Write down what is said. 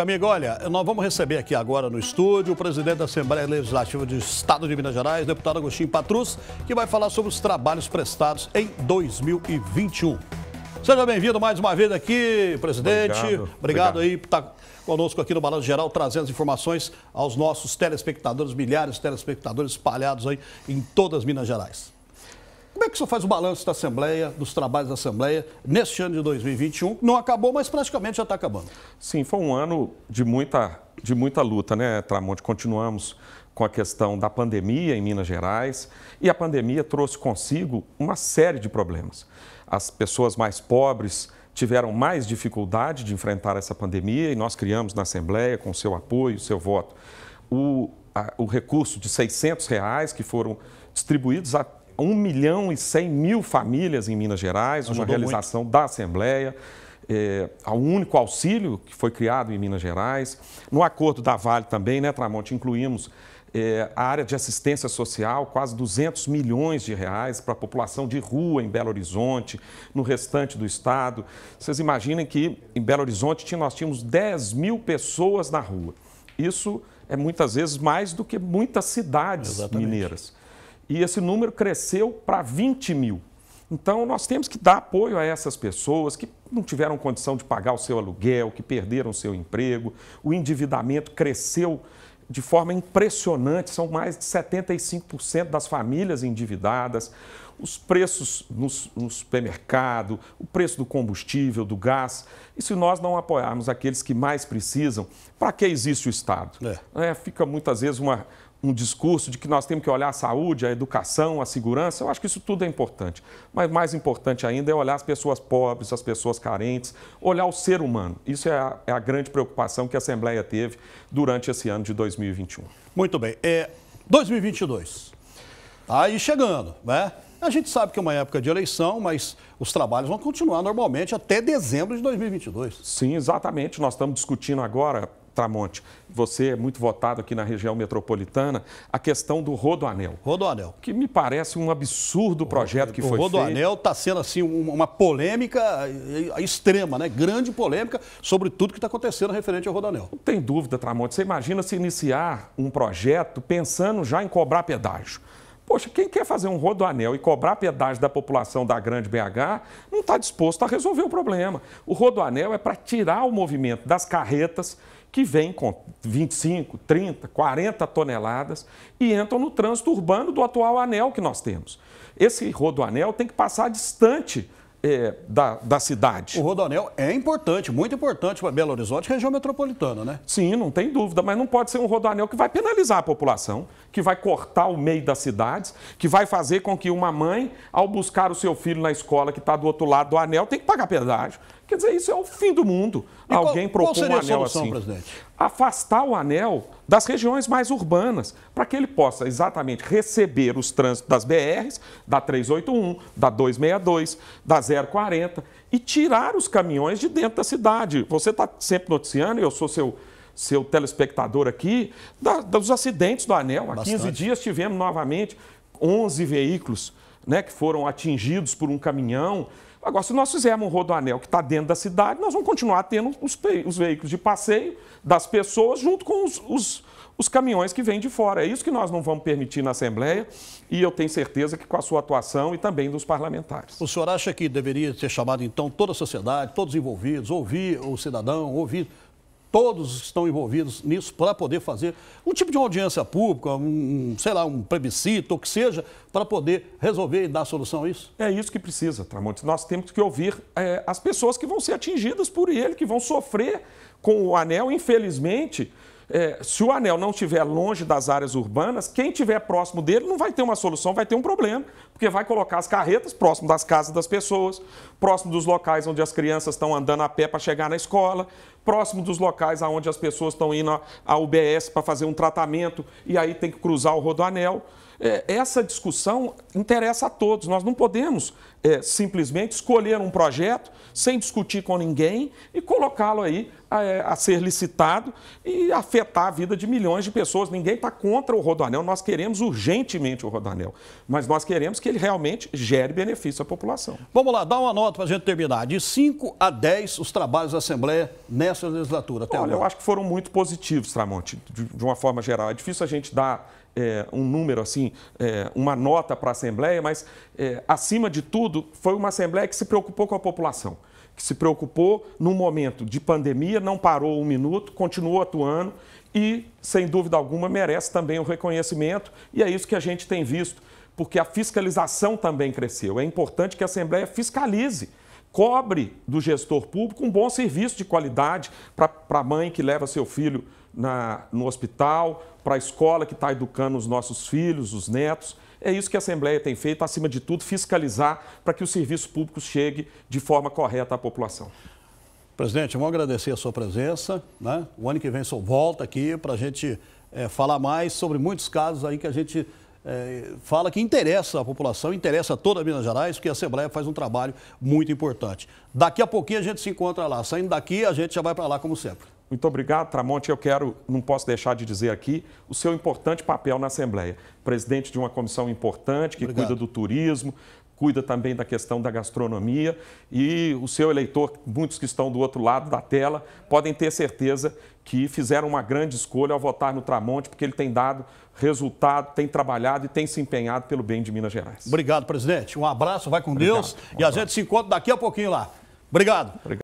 Amigo, olha, nós vamos receber aqui agora no estúdio o presidente da Assembleia Legislativa do Estado de Minas Gerais, deputado Agostinho Patrus, que vai falar sobre os trabalhos prestados em 2021. Seja bem-vindo mais uma vez aqui, presidente. Obrigado, obrigado, obrigado. aí por estar conosco aqui no Balanço Geral, trazendo as informações aos nossos telespectadores, milhares de telespectadores espalhados aí em todas Minas Gerais. Como é que o senhor faz o balanço da Assembleia, dos trabalhos da Assembleia, neste ano de 2021? Não acabou, mas praticamente já está acabando. Sim, foi um ano de muita, de muita luta, né, Tramonte? Continuamos com a questão da pandemia em Minas Gerais e a pandemia trouxe consigo uma série de problemas. As pessoas mais pobres tiveram mais dificuldade de enfrentar essa pandemia e nós criamos na Assembleia, com seu apoio, seu voto, o, a, o recurso de 600 reais que foram distribuídos a 1 milhão e 100 mil famílias em Minas Gerais, Ajudou uma realização muito. da Assembleia, é, ao único auxílio que foi criado em Minas Gerais. No acordo da Vale também, né, Tramonte, incluímos é, a área de assistência social, quase 200 milhões de reais para a população de rua em Belo Horizonte, no restante do estado. Vocês imaginem que em Belo Horizonte nós tínhamos 10 mil pessoas na rua. Isso é muitas vezes mais do que muitas cidades Exatamente. mineiras e esse número cresceu para 20 mil. Então, nós temos que dar apoio a essas pessoas que não tiveram condição de pagar o seu aluguel, que perderam o seu emprego, o endividamento cresceu de forma impressionante, são mais de 75% das famílias endividadas. Os preços no, supermercado, o preço do combustível, do gás. E se nós não apoiarmos aqueles que mais precisam, para que existe o Estado? É. É, fica muitas vezes uma, um discurso de que nós temos que olhar a saúde, a educação, a segurança, eu acho que isso tudo é importante. Mas mais importante ainda é olhar as pessoas pobres, as pessoas carentes, olhar o ser humano. Isso é a, é a grande preocupação que a Assembleia teve durante esse ano de 2021. Muito bem. É, 2022. Está aí chegando, né? A gente sabe que é uma época de eleição, mas os trabalhos vão continuar normalmente até dezembro de 2022. Sim, exatamente. Nós estamos discutindo agora Tramonte, você é muito votado aqui na região metropolitana, a questão do Rodoanel. Rodoanel. Que me parece um absurdo projeto que o foi feito. O Rodoanel está sendo, assim, uma polêmica eh, eh, extrema, né? Grande polêmica sobre tudo que está acontecendo referente ao Rodoanel. Não tem dúvida, Tramonte. Você imagina se iniciar um projeto pensando já em cobrar pedágio. Poxa, quem quer fazer um rodoanel e cobrar pedágio da população da Grande BH não está disposto a resolver o problema. O rodoanel é para tirar o movimento das carretas que vêm com 25, 30, 40 toneladas e entram no trânsito urbano do atual anel que nós temos. Esse rodoanel tem que passar distante é, da, da, cidade. O rodoanel é importante, muito importante para Belo Horizonte, região metropolitana, né? Sim, não tem dúvida, mas não pode ser um rodoanel que vai penalizar a população, que vai cortar o meio das cidades, que vai fazer com que uma mãe, ao buscar o seu filho na escola que está do outro lado do anel, tem que pagar pedágio, Quer dizer, isso é o fim do mundo. E Alguém qual, um anel solução, assim. Presidente? Afastar o anel das regiões mais urbanas, para que ele possa exatamente receber os trânsitos das BRs, da 381, da 262, da 040 e tirar os caminhões de dentro da cidade. Você está sempre noticiando, e eu sou seu seu telespectador aqui, da, dos acidentes do anel. Há 15 dias tivemos novamente 11 veículos né, que foram atingidos por um caminhão. Agora, se nós fizermos um rodoanel que está dentro da cidade, nós vamos continuar tendo os, os veículos de passeio das pessoas junto com os, os, os caminhões que vêm de fora. É isso que nós não vamos permitir na Assembleia e eu tenho certeza que com a sua atuação e também dos parlamentares. O senhor acha que deveria ser chamado, então, toda a sociedade, todos envolvidos, ouvir o cidadão, ouvir todos estão envolvidos nisso para poder fazer um tipo de audiência pública, um, sei lá, um plebiscito, ou que seja, para poder resolver e dar solução a isso? É isso que precisa, Tramontes. Nós temos que ouvir é, as pessoas que vão ser atingidas por ele, que vão sofrer com o anel, infelizmente é, se o anel não estiver longe das áreas urbanas, quem estiver próximo dele não vai ter uma solução, vai ter um problema, porque vai colocar as carretas próximo das casas das pessoas, próximo dos locais onde as crianças estão andando a pé para chegar na escola, próximo dos locais onde as pessoas estão indo à UBS para fazer um tratamento e aí tem que cruzar o rodoanel. anel é, essa discussão interessa a todos. Nós não podemos é, simplesmente escolher um projeto sem discutir com ninguém e colocá-lo aí a, é, a, ser licitado e afetar a vida de milhões de pessoas. Ninguém está contra o Rodoanel, nós queremos urgentemente o Rodoanel, mas nós queremos que ele realmente gere benefício à população. Vamos lá, dá uma nota para a gente terminar. De 5 a 10 os trabalhos da Assembleia nessa legislatura. Até Olha, agora. eu acho que foram muito positivos, Tramonte, de, de uma forma geral. É difícil a gente dar é, um número assim é, uma nota para a Assembleia, mas, é, acima de tudo, foi uma Assembleia que se preocupou com a população, que se preocupou num momento de pandemia, não parou um minuto, continuou atuando e, sem dúvida alguma, merece também o reconhecimento, e é isso que a gente tem visto, porque a fiscalização também cresceu. É importante que a Assembleia fiscalize cobre do gestor público um bom serviço de qualidade para a mãe que leva seu filho na, no hospital, para a escola que está educando os nossos filhos, os netos. É isso que a Assembleia tem feito, acima de tudo, fiscalizar para que o serviço público chegue de forma correta à população. Presidente, vamos agradecer a sua presença. Né? O ano que vem só volta aqui para a gente é, falar mais sobre muitos casos aí que a gente é, fala que interessa a população, interessa a toda Minas Gerais, porque a Assembleia faz um trabalho muito importante. Daqui a pouquinho a gente se encontra lá. Saindo daqui, a gente já vai para lá como sempre. Muito obrigado, Tramonte. Eu quero, não posso deixar de dizer aqui, o seu importante papel na Assembleia. Presidente de uma comissão importante que obrigado. cuida do turismo, cuida também da questão da gastronomia e o seu eleitor, muitos que estão do outro lado da tela, podem ter certeza que fizeram uma grande escolha ao votar no Tramonte, porque ele tem dado resultado, tem trabalhado e tem se empenhado pelo bem de Minas Gerais. Obrigado, presidente. Um abraço, vai com Obrigado. Deus e a gente se encontra daqui a pouquinho lá. Obrigado. Obrigado.